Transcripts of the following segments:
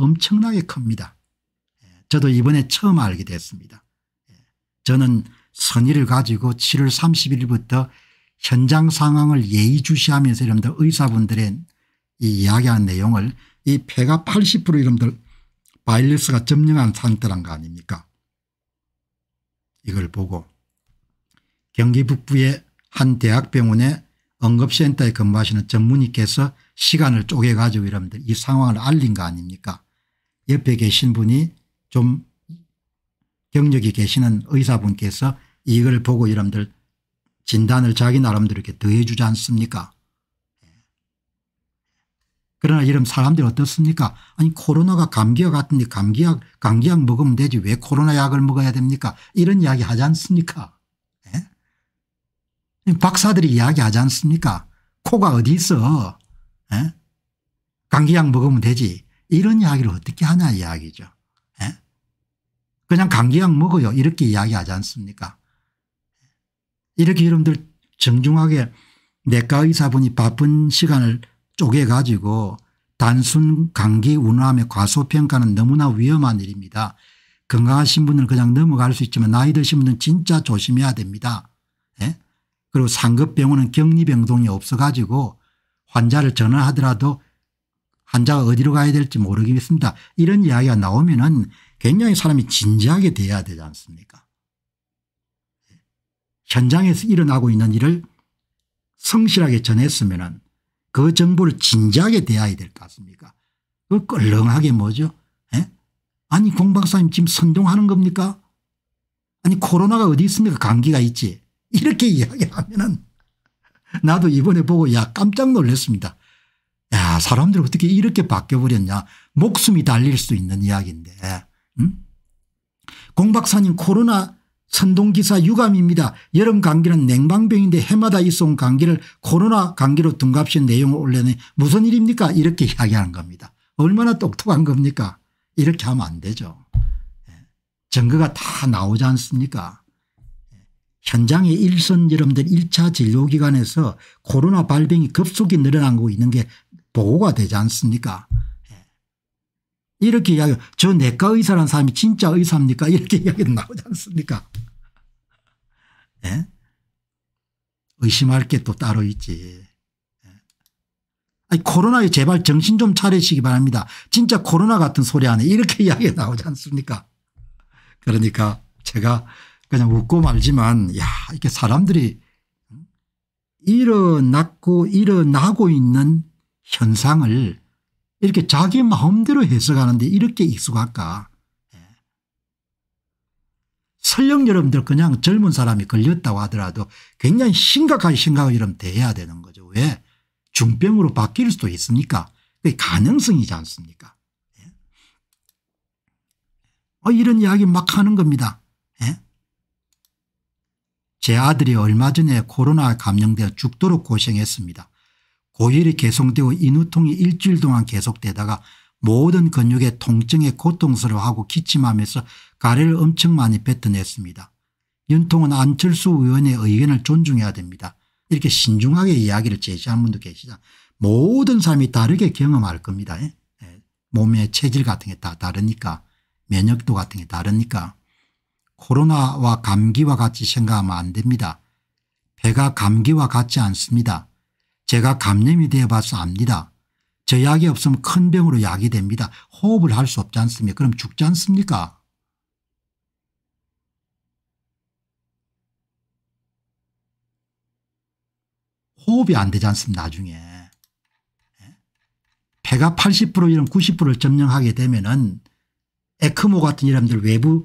엄청나게 큽니다. 예, 저도 이번에 처음 알게 됐습니다. 예, 저는 선의를 가지고 7월 30일부터 현장 상황을 예의주시하면서 여러분들 의사분들의 이 이야기한 내용을 이 폐가 80% 여러분들 바이러스가 점령한 상태란 거 아닙니까 이걸 보고 경기 북부의 한 대학병원의 응급센터에 근무하시는 전문의께서 시간을 쪼개가지고 여러분들 이 상황을 알린 거 아닙니까 옆에 계신 분이 좀 경력이 계시는 의사분께서 이걸 보고 여러분들 진단을 자기 나름대로 이렇게 더해 주지 않습니까 그러나 이런 사람들 어떻습니까 아니 코로나가 감기와 같은데 감기약 감기약 먹으면 되지 왜 코로나 약을 먹어야 됩니까 이런 이야기 하지 않습니까 예? 박사들이 이야기하지 않습니까 코가 어디 있어 예? 감기약 먹으면 되지 이런 이야기를 어떻게 하냐 이야기죠. 예? 그냥 감기약 먹어요 이렇게 이야기하지 않습니까 이렇게 여러분들 정중하게 내과 의사분이 바쁜 시간을 쪼개가지고 단순 감기 운암의 과소평가는 너무나 위험한 일입니다. 건강하신 분은 그냥 넘어갈 수 있지만 나이 드신 분은 진짜 조심해야 됩니다. 예? 그리고 상급병원은 격리병동이 없어가지고 환자를 전화하더라도 환자가 어디로 가야 될지 모르겠습니다. 이런 이야기가 나오면은 굉장히 사람이 진지하게 돼야 되지 않습니까? 현장에서 일어나고 있는 일을 성실하게 전했으면은 그 정보를 진지하게 대야될 것 같습니까? 그 껄렁하게 뭐죠? 에? 예? 아니 공 박사님 지금 선동하는 겁니까? 아니 코로나가 어디 있습니까? 감기가 있지. 이렇게 이야기하면은 나도 이번에 보고 야 깜짝 놀랐습니다. 사람들이 어떻게 이렇게 바뀌어버렸냐 목숨이 달릴 수 있는 이야기인데 음? 공박사님 코로나 선동기사 유감입니다. 여름 감기는 냉방병인데 해마다 있어 감기를 코로나 감기로 둔갑시 내용을 올려내 무슨 일입니까 이렇게 이야기하는 겁니다. 얼마나 똑똑한 겁니까 이렇게 하면 안 되죠. 예. 증거가 다 나오지 않습니까 예. 현장의 일선 여러분들 1차 진료기관에서 코로나 발병이 급속히 늘어나고 있는 게 보고가 되지 않습니까 예. 이렇게 이야기 저 내과 의사라는 사람이 진짜 의사입니까 이렇게 이야기 나오지 않습니까 예? 의심할 게 또 따로 있지 예. 아니 코로나에 제발 정신 좀 차리시기 바랍니다 진짜 코로나 같은 소리 안에 이렇게 이야기 나오지 않습니까 그러니까 제가 그냥 웃고 말지만 야 이렇게 사람들이 일어났고 일어나고 있는 현상을 이렇게 자기 마음대로 해석하는데 이렇게 익숙할까 예. 설령 여러분들 그냥 젊은 사람이 걸렸다고 하더라도 굉장히 심각한 심각하 여러분 대해야 되는 거죠. 왜? 중병으로 바뀔 수도 있으니까 그게 가능성이지 않습니까? 예. 어, 이런 이야기 막 하는 겁니다. 예? 제 아들이 얼마 전에 코로나 감염되어 죽도록 고생했습니다. 고열이 계속되고 인후통이 일주일 동안 계속되다가 모든 근육의 통증에 고통스러워하고 기침하면서 가래를 엄청 많이 뱉어냈습니다. 윤통은 안철수 의원의 의견을 존중해야 됩니다. 이렇게 신중하게 이야기를 제시한 분도 계시다. 모든 사람이 다르게 경험할 겁니다. 예? 예. 몸의 체질 같은 게 다 다르니까 면역도 같은 게 다르니까 코로나와 감기와 같이 생각하면 안 됩니다. 배가 감기와 같지 않습니다. 제가 감염이 되어봐서 압니다. 저 약이 없으면 큰 병으로 약이 됩니다. 호흡을 할 수 없지 않습니까? 그럼 죽지 않습니까? 호흡이 안 되지 않습니까 나중에. 예? 폐가 80% 이런 90%를 점령하게 되면 은 에크모 같은 여러분들 외부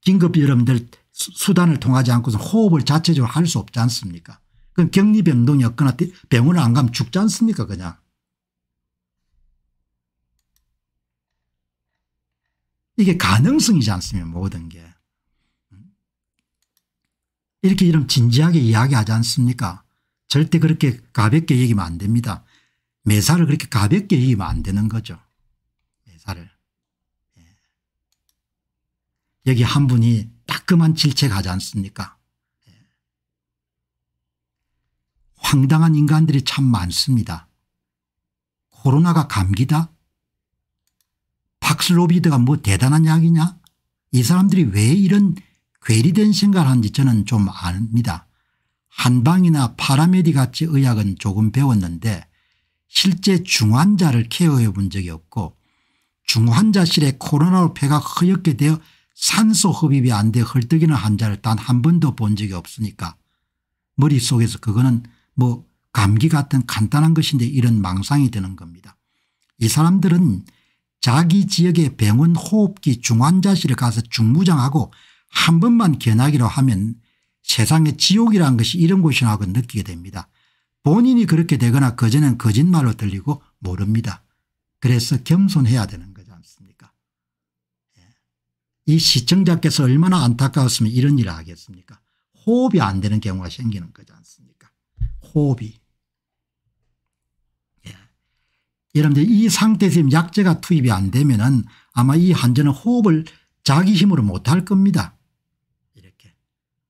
긴급 여러분들 수단을 통하지 않고서 호흡을 자체적으로 할 수 없지 않습니까 그럼 격리병동이없거나 병원을 안 가면 죽지 않습니까 그냥. 이게 가능성이지 않습니까 모든 게. 이렇게 이런 진지하게 이야기하지 않습니까 절대 그렇게 가볍게 얘기하면 안 됩니다. 매사를 그렇게 가볍게 얘기하면 안 되는 거죠. 매사를. 예. 여기 한 분이 따끔한 질책하지 않습니까 황당한 인간들이 참 많습니다. 코로나가 감기다? 박슬로비드가 뭐 대단한 약이냐? 이 사람들이 왜 이런 괴리된 생각을 하는지 저는 좀 압니다. 한방이나 파라메디 같이 의학은 조금 배웠는데 실제 중환자를 케어해 본 적이 없고 중환자실에 코로나로 폐가 허옇게 되어 산소 흡입이 안 돼 헐떡이는 환자를 단 한 번도 본 적이 없으니까 머릿속에서 그거는 뭐 감기 같은 간단한 것인데 이런 망상이 드는 겁니다. 이 사람들은 자기 지역의 병원 호흡기 중환자실에 가서 중무장하고 한 번만 견하기로 하면 세상의 지옥이라는 것이 이런 곳이라고 느끼게 됩니다. 본인이 그렇게 되거나 거제는 거짓말로 들리고 모릅니다. 그래서 겸손해야 되는 거지 않습니까 예. 이 시청자께서 얼마나 안타까웠으면 이런 일을 하겠습니까 호흡이 안 되는 경우가 생기는 거지 않습니까 호흡이. 예. 여러분들 이 상태에서 약제가 투입이 안 되면은 아마 이 환자는 호흡을 자기 힘으로 못할 겁니다. 이렇게.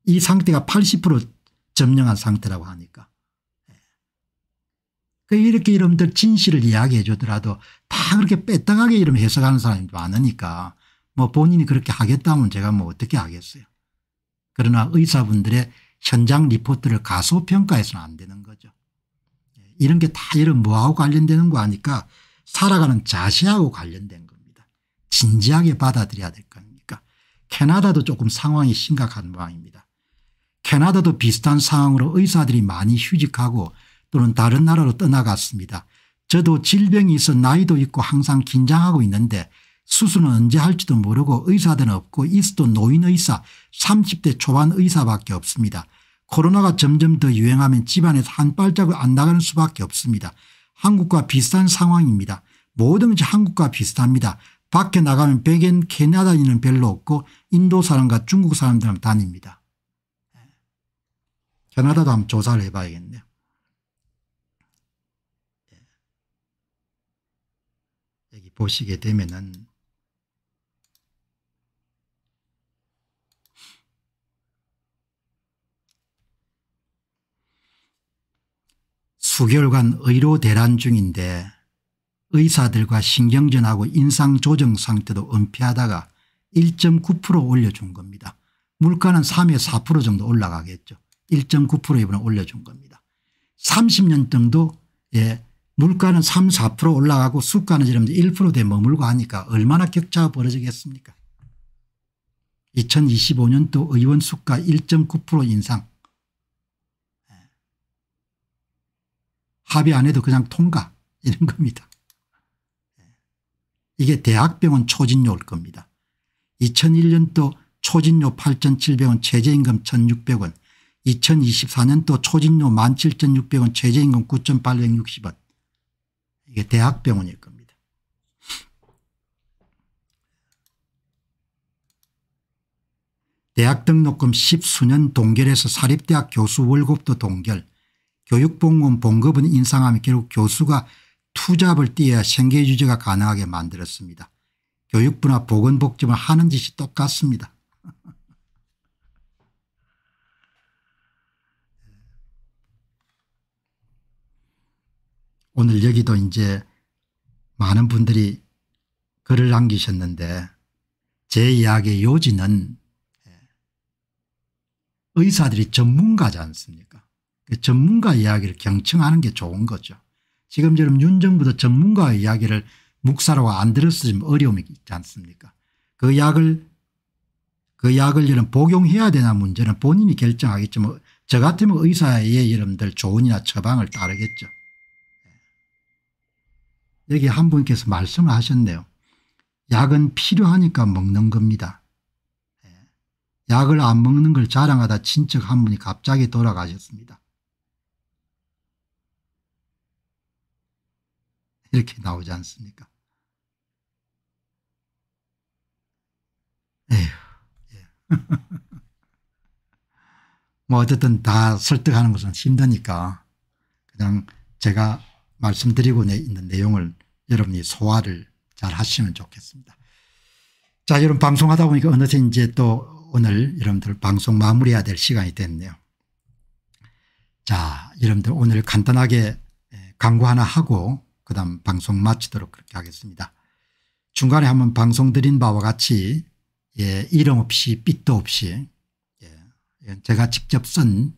이 상태가 80% 점령한 상태라고 하니까. 그 이렇게 여러분들 진실을 이야기해 주더라도 다 그렇게 빼딱하게 이런 해석하는 사람이 많으니까 뭐 본인이 그렇게 하겠다면 제가 뭐 어떻게 하겠어요. 그러나 의사분들의 현장 리포트를 가소평가해서는 안 되는 거죠. 이런 게 다 이런 뭐하고 관련되는 거 아니까 살아가는 자세하고 관련된 겁니다. 진지하게 받아들여야 될 거니까. 캐나다도 조금 상황이 심각한 모양입니다. 캐나다도 비슷한 상황으로 의사들이 많이 휴직하고 또는 다른 나라로 떠나갔습니다. 저도 질병이 있어 나이도 있고 항상 긴장하고 있는데 수술은 언제 할지도 모르고 의사들은 없고 있스도 노인의사 30대 초반 의사밖에 없습니다. 코로나가 점점 더 유행하면 집안에서 한 발짝을 안 나가는 수밖에 없습니다. 한국과 비슷한 상황입니다. 모든 것이 한국과 비슷합니다. 밖에 나가면 백엔 캐나다인은 별로 없고 인도 사람과 중국 사람들은 다닙니다. 예. 캐나다도 한번 조사를 해봐야겠네요. 예. 여기 보시게 되면은 수개월간 의료 대란 중인데 의사들과 신경전하고 인상조정 상태도 은폐하다가 1.9% 올려준 겁니다. 물가는 3에 4% 정도 올라가겠죠. 1.9% 이번에 올려준 겁니다. 30년 정도 예, 물가는 3 4% 올라가고 수가는 지금 1%대 머물고 하니까 얼마나 격차가 벌어지겠습니까 2025년도 의원 수가 1.9% 인상 합의 안 해도 그냥 통과 이런 겁니다. 이게 대학병원 초진료일 겁니다. 2001년도 초진료 8,700원 최저임금 1,600원 2024년도 초진료 17,600원 최저임금 9,860원 이게 대학병원일 겁니다. 대학 등록금 10수년 동결해서 사립대학 교수 월급도 동결 교육봉원 봉급은 인상하며 결국 교수가 투잡을 뛰어야 생계 유지가 가능하게 만들었습니다. 교육부나 보건복지만 하는 짓이 똑같습니다. 오늘 여기도 이제 많은 분들이 글을 남기셨는데 제 이야기의 요지는 예, 의사들이 전문가지 않습니까 그 전문가 이야기를 경청하는 게 좋은 거죠. 지금처럼 윤 정부도 전문가 이야기를 묵사라고 안 들었으면 어려움이 있지 않습니까 그 약을 그 약을 이런 복용해야 되나 문제는 본인이 결정하겠지만 뭐 저 같으면 의사의 여러분들 조언이나 처방을 따르겠죠. 예. 여기 한 분께서 말씀을 하셨네요. 약은 필요하니까 먹는 겁니다. 예. 약을 안 먹는 걸 자랑하다 친척 한 분이 갑자기 돌아가셨습니다. 이렇게 나오지 않습니까? 에휴, 예. 뭐 어쨌든 다 설득하는 것은 힘드니까 그냥 제가 말씀드리고 있는 내용을 여러분이 소화를 잘 하시면 좋겠습니다. 자 여러분 방송하다 보니까 어느새 이제 또 오늘 여러분들 방송 마무리해야 될 시간이 됐네요. 자 여러분들 오늘 간단하게 예, 광고 하나 하고 그다음 방송 마치도록 그렇게 하겠습니다. 중간에 한번 방송 드린 바와 같이 예, 이름 없이 빛도 없이 예, 예 제가 직접 쓴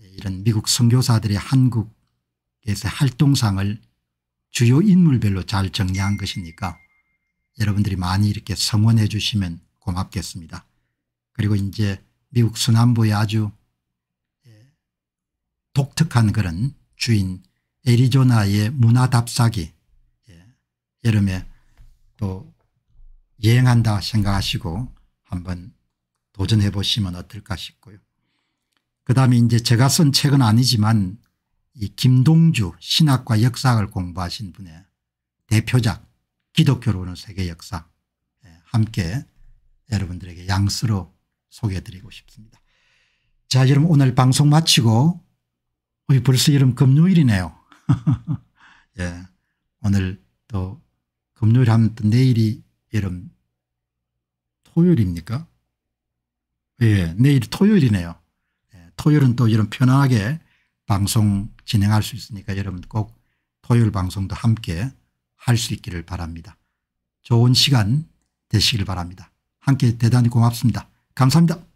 예, 이런 미국 선교사들의 한국에서 활동상을 주요 인물별로 잘 정리한 것이니까 여러분들이 많이 이렇게 성원해 주시면 고맙겠습니다. 그리고 이제 미국 서남부의 아주 예, 독특한 그런 주인 애리조나의 문화답사기 예. 여름에 또 여행한다 생각하시고 한번 도전해 보시면 어떨까 싶고요. 그 다음에 이제 제가 쓴 책은 아니지만 이 김동주 신학과 역사학을 공부하신 분의 대표작 기독교로는 세계 역사 예. 함께 여러분들에게 양수로 소개해 드리고 싶습니다. 자 여러분 오늘 방송 마치고 우리 벌써 여름 금요일이네요. 예. 오늘 또 금요일 하면 또 내일이 여름 토요일입니까? 예, 내일 이 토요일이네요. 예, 토요일은 또여러 편안하게 방송 진행할 수 있으니까 여러분 꼭 토요일 방송도 함께 할 수 있기를 바랍니다. 좋은 시간 되시길 바랍니다. 함께 대단히 고맙습니다. 감사합니다.